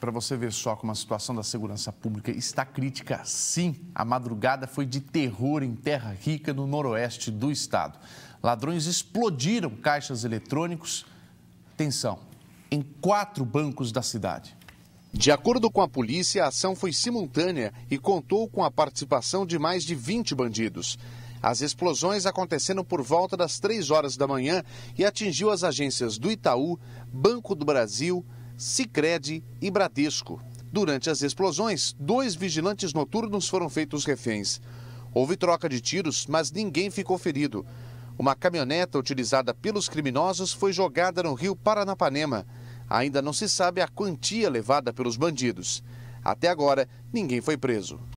para você ver só como a situação da segurança pública está crítica, sim, a madrugada foi de terror em Terra Rica, no noroeste do estado. Ladrões explodiram caixas eletrônicos, atenção, em quatro bancos da cidade. De acordo com a polícia, a ação foi simultânea e contou com a participação de mais de 20 bandidos. As explosões aconteceram por volta das 3 horas da manhã e atingiu as agências do Itaú, Banco do Brasil, Sicredi e Bradesco. Durante as explosões, dois vigilantes noturnos foram feitos reféns. Houve troca de tiros, mas ninguém ficou ferido. Uma caminhoneta utilizada pelos criminosos foi jogada no rio Paranapanema. Ainda não se sabe a quantia levada pelos bandidos. Até agora, ninguém foi preso.